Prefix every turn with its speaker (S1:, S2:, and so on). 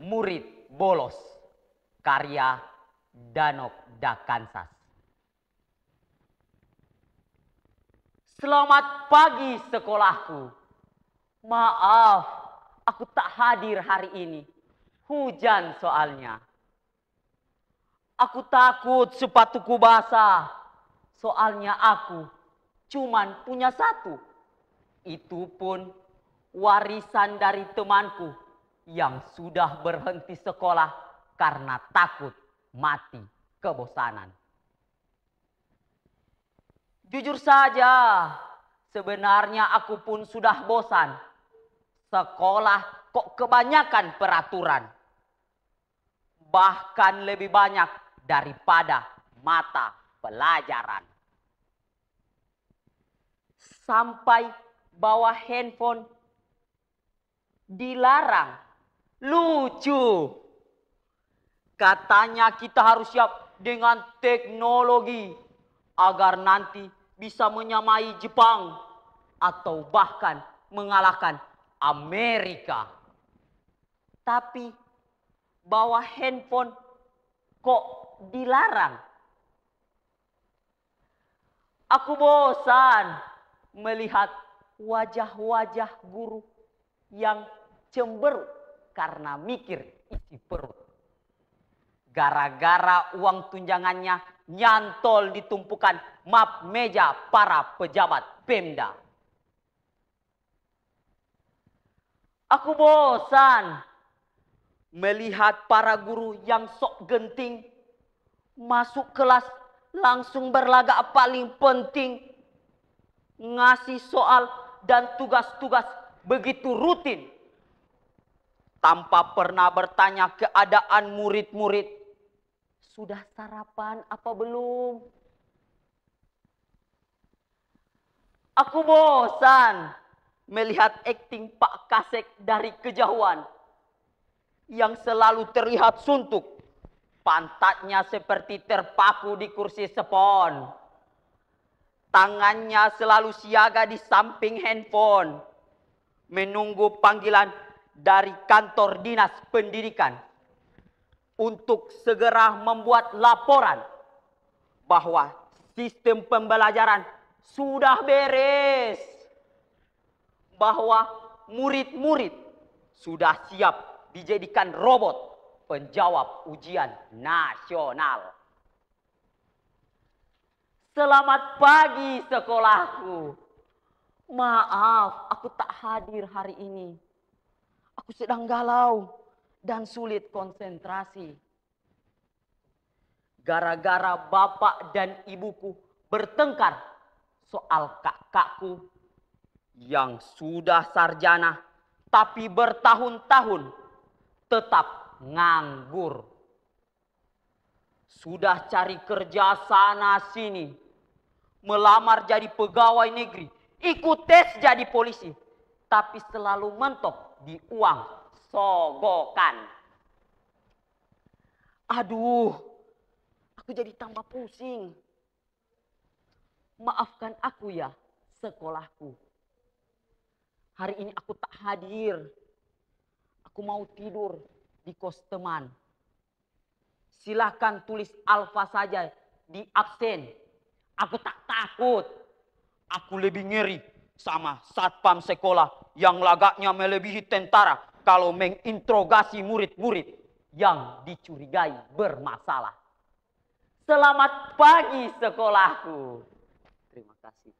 S1: Murid Bolos karya Danok Dakantas. Selamat pagi sekolahku. Maaf, aku tak hadir hari ini. Hujan soalnya. Aku takut sepatuku basah. Soalnya aku cuman punya satu. Itu pun warisan dari temanku yang sudah berhenti sekolah karena takut mati kebosanan. Jujur saja, sebenarnya aku pun sudah bosan. Sekolah kok kebanyakan peraturan. Bahkan lebih banyak daripada mata pelajaran. Sampai bawa handphone dilarang lucu. Katanya kita harus siap dengan teknologi agar nanti bisa menyamai Jepang atau bahkan mengalahkan Amerika. Tapi bawa handphone kok dilarang? Aku bosan melihat wajah-wajah guru yang cemberut karena mikir isi perut. Gara-gara uang tunjangannya nyantol ditumpukan map meja para pejabat Pemda. Aku bosan melihat para guru yang sok genting masuk kelas langsung berlagak paling penting ngasih soal dan tugas-tugas begitu rutin tanpa pernah bertanya keadaan murid-murid. Sudah sarapan apa belum? Aku bosan melihat akting Pak Kasek dari kejauhan yang selalu terlihat suntuk. Pantatnya seperti terpaku di kursi sepon. Tangannya selalu siaga di samping handphone. Menunggu panggilan dari kantor dinas pendidikan untuk segera membuat laporan bahwa sistem pembelajaran sudah beres. Bahwa murid-murid sudah siap dijadikan robot penjawab ujian nasional. Selamat pagi sekolahku. Maaf, aku tak hadir hari ini Aku sedang galau dan sulit konsentrasi. Gara-gara bapak dan ibuku bertengkar soal kakakku yang sudah sarjana tapi bertahun-tahun tetap nganggur. Sudah cari kerja sana sini, melamar jadi pegawai negeri, ikut tes jadi polisi, tapi selalu mentok di uang sogokan. Aduh, aku jadi tambah pusing. Maafkan aku ya, sekolahku. Hari ini aku tak hadir. Aku mau tidur di kos teman. Silahkan tulis alfa saja di absen. Aku tak takut. Aku lebih ngeri sama satpam sekolah yang lagaknya melebihi tentara kalau menginterogasi murid-murid yang dicurigai bermasalah. Selamat pagi sekolahku. Terima kasih.